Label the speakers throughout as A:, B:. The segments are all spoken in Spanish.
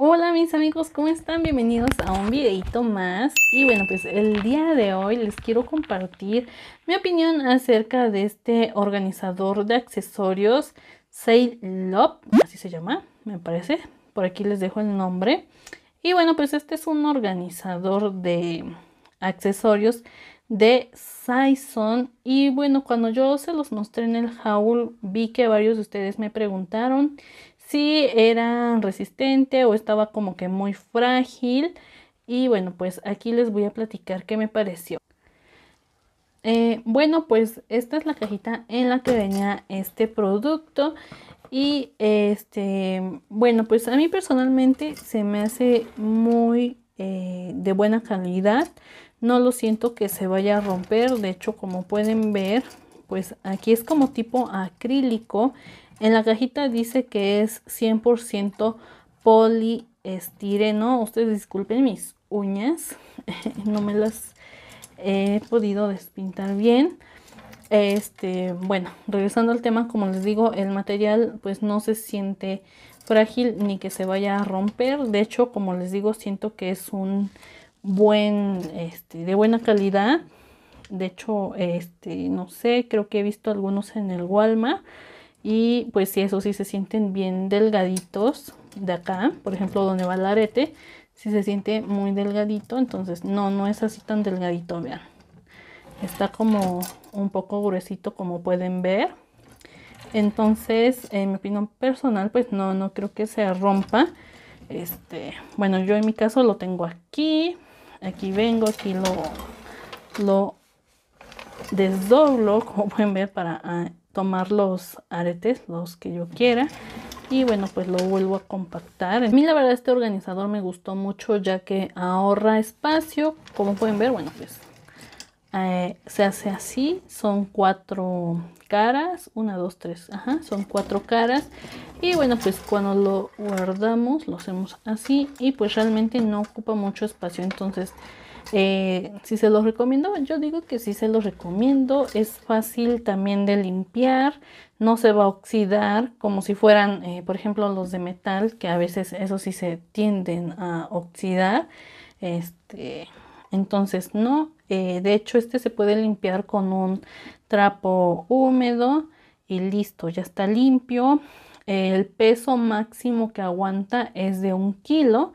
A: Hola mis amigos, ¿cómo están? Bienvenidos a un videito más. Y bueno, pues el día de hoy les quiero compartir mi opinión acerca de este organizador de accesorios, Sale Love, así se llama, me parece. Por aquí les dejo el nombre. Y bueno, pues este es un organizador de accesorios de Saison. Y bueno, cuando yo se los mostré en el haul, vi que varios de ustedes me preguntaron si era resistente o estaba como que muy frágil. Y bueno, pues aquí les voy a platicar qué me pareció. Eh, bueno, pues esta es la cajita en la que venía este producto. Y este, bueno, pues a mí personalmente se me hace muy eh, de buena calidad. No lo siento que se vaya a romper. De hecho, como pueden ver, pues aquí es como tipo acrílico. En la cajita dice que es 100% poliestireno. Ustedes disculpen mis uñas, no me las he podido despintar bien. Este, bueno, regresando al tema, como les digo, el material pues no se siente frágil ni que se vaya a romper. De hecho, como les digo, siento que es un buen, este, de buena calidad. De hecho, este, no sé, creo que he visto algunos en el Walmart y pues si eso sí se sienten bien delgaditos de acá, por ejemplo donde va el arete, si se siente muy delgadito, entonces no, no es así tan delgadito, vean. Está como un poco gruesito como pueden ver. Entonces, en mi opinión personal, pues no, no creo que se rompa. Este, bueno, yo en mi caso lo tengo aquí. Aquí vengo, aquí lo, lo desdoblo, como pueden ver, para ah, tomar los aretes, los que yo quiera. Y bueno, pues lo vuelvo a compactar. A mí la verdad este organizador me gustó mucho ya que ahorra espacio. Como pueden ver, bueno, pues eh, se hace así. Son cuatro caras. Una, dos, tres. Ajá, son cuatro caras. Y bueno, pues cuando lo guardamos, lo hacemos así. Y pues realmente no ocupa mucho espacio. Entonces... Eh, si se los recomiendo, yo digo que sí se los recomiendo, es fácil también de limpiar, no se va a oxidar como si fueran, eh, por ejemplo, los de metal, que a veces eso sí se tienden a oxidar. Este, entonces, no, eh, de hecho, este se puede limpiar con un trapo húmedo y listo, ya está limpio. El peso máximo que aguanta es de un kilo.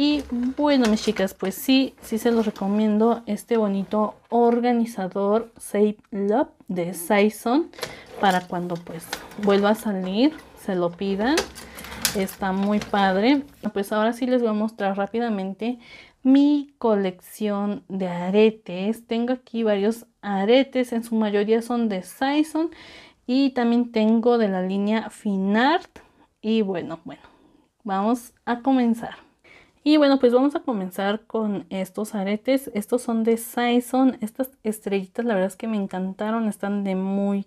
A: Y bueno, mis chicas, pues sí, sí se los recomiendo este bonito organizador Save Love de Saison para cuando pues vuelva a salir, se lo pidan. Está muy padre. Pues ahora sí les voy a mostrar rápidamente mi colección de aretes. Tengo aquí varios aretes, en su mayoría son de Saison y también tengo de la línea Finart. Y bueno, bueno, vamos a comenzar. Y bueno, pues vamos a comenzar con estos aretes. Estos son de Saison. Estas estrellitas la verdad es que me encantaron. Están de muy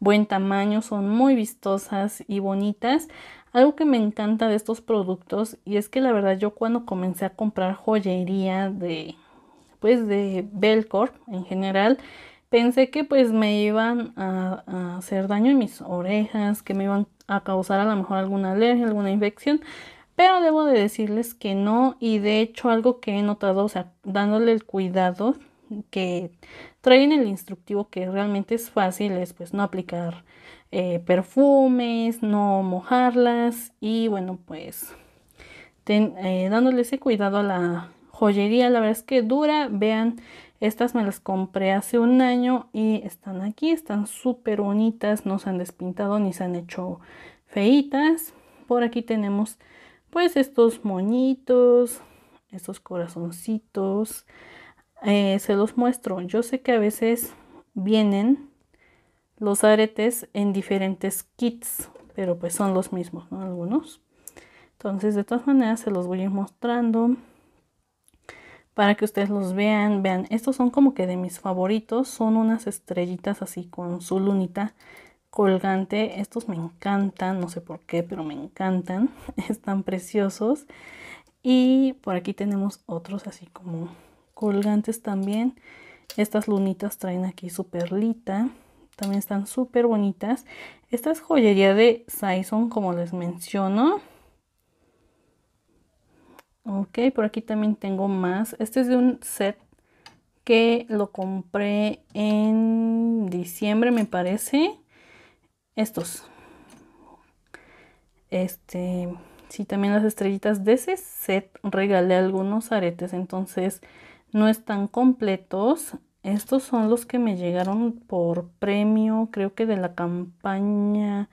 A: buen tamaño. Son muy vistosas y bonitas. Algo que me encanta de estos productos y es que la verdad yo cuando comencé a comprar joyería de pues de Belcorp en general pensé que pues me iban a, a hacer daño en mis orejas, que me iban a causar a lo mejor alguna alergia, alguna infección, pero debo de decirles que no y de hecho algo que he notado, o sea, dándole el cuidado que traen el instructivo que realmente es fácil es pues no aplicar eh, perfumes, no mojarlas y bueno pues eh, dándole ese cuidado a la joyería, la verdad es que dura, vean estas me las compré hace un año y están aquí, están súper bonitas, no se han despintado ni se han hecho feitas. Por aquí tenemos pues estos moñitos, estos corazoncitos. Eh, se los muestro. Yo sé que a veces vienen los aretes en diferentes kits, pero pues son los mismos, ¿no? Algunos. Entonces, de todas maneras, se los voy a ir mostrando para que ustedes los vean. Vean, estos son como que de mis favoritos. Son unas estrellitas así con su lunita colgante. Estos me encantan, no sé por qué, pero me encantan. Están preciosos. Y por aquí tenemos otros así como colgantes también. Estas lunitas traen aquí su perlita. También están súper bonitas. Esta es joyería de Saison, como les menciono. Ok, por aquí también tengo más. Este es de un set que lo compré en diciembre, me parece estos. Este, sí, también las estrellitas de ese set regalé algunos aretes, entonces no están completos. Estos son los que me llegaron por premio, creo que de la campaña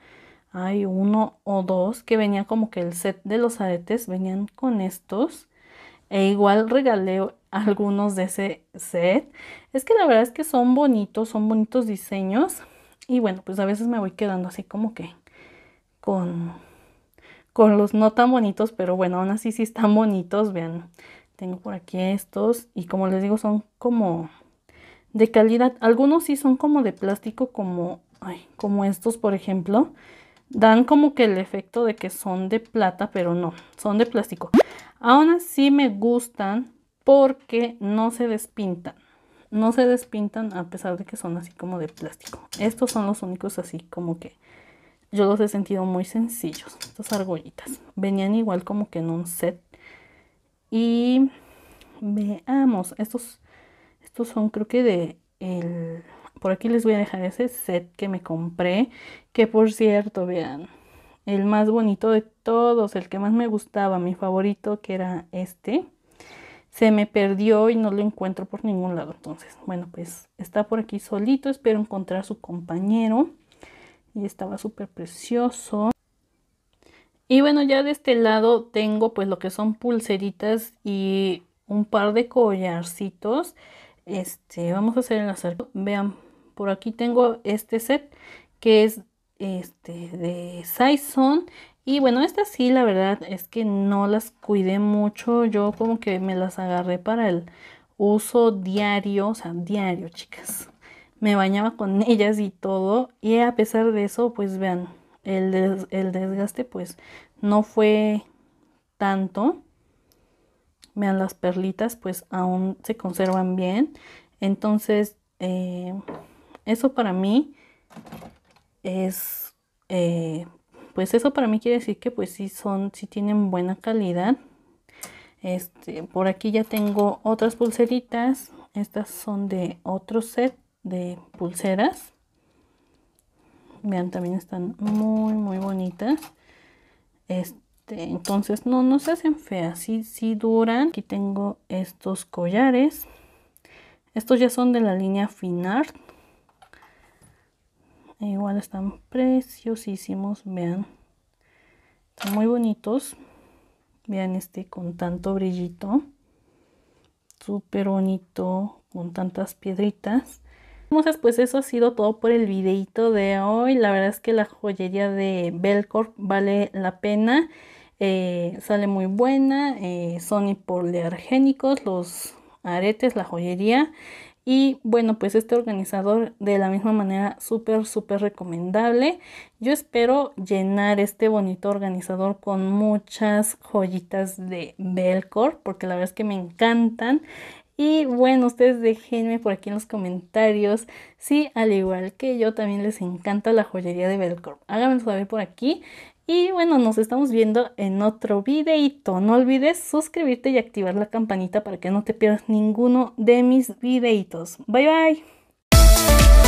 A: hay uno o dos que venía como que el set de los aretes venían con estos. E igual regalé algunos de ese set. Es que la verdad es que son bonitos, son bonitos diseños. Y bueno, pues a veces me voy quedando así como que con, con los no tan bonitos, pero bueno, aún así sí están bonitos, vean. Tengo por aquí estos y como les digo son como de calidad. Algunos sí son como de plástico como, como estos por ejemplo. Dan como que el efecto de que son de plata, pero no, son de plástico. Aún así me gustan porque no se despintan no se despintan a pesar de que son así como de plástico. Estos son los únicos así como que yo los he sentido muy sencillos, estas argollitas. Venían igual como que en un set. Y veamos, estos, estos son creo que de el... Por aquí les voy a dejar ese set que me compré, que por cierto, vean, el más bonito de todos, el que más me gustaba, mi favorito, que era este se me perdió y no lo encuentro por ningún lado. Entonces, bueno, pues está por aquí solito, espero encontrar a su compañero. Y estaba súper precioso. Y bueno, ya de este lado tengo pues lo que son pulseritas y un par de collarcitos. Este, vamos a hacer el azar. Vean, por aquí tengo este set que es este de Saison y bueno, estas sí, la verdad es que no las cuidé mucho. Yo como que me las agarré para el uso diario, o sea, diario, chicas. Me bañaba con ellas y todo. Y a pesar de eso, pues vean, el, desgaste pues no fue tanto. Vean, las perlitas pues aún se conservan bien. Entonces, eh, eso para mí es eh, pues eso para mí quiere decir que pues sí son, si tienen buena calidad. Este, por aquí ya tengo otras pulseritas. Estas son de otro set de pulseras. Vean, también están muy, muy bonitas. Este, entonces no, no se hacen feas, sí, sí duran. Aquí tengo estos collares. Estos ya son de la línea Finart igual están preciosísimos vean están muy bonitos vean este con tanto brillito súper bonito con tantas piedritas entonces pues eso ha sido todo por el videito de hoy la verdad es que la joyería de Belcorp vale la pena eh, sale muy buena eh, son hipoalergénicos los aretes la joyería y bueno, pues este organizador de la misma manera súper, súper recomendable. Yo espero llenar este bonito organizador con muchas joyitas de velcor. porque la verdad es que me encantan. Y bueno, ustedes déjenme por aquí en los comentarios si al igual que yo también les encanta la joyería de Belcorp. Háganmelo saber por aquí. Y bueno, nos estamos viendo en otro videito. No olvides suscribirte y activar la campanita para que no te pierdas ninguno de mis videitos. Bye bye.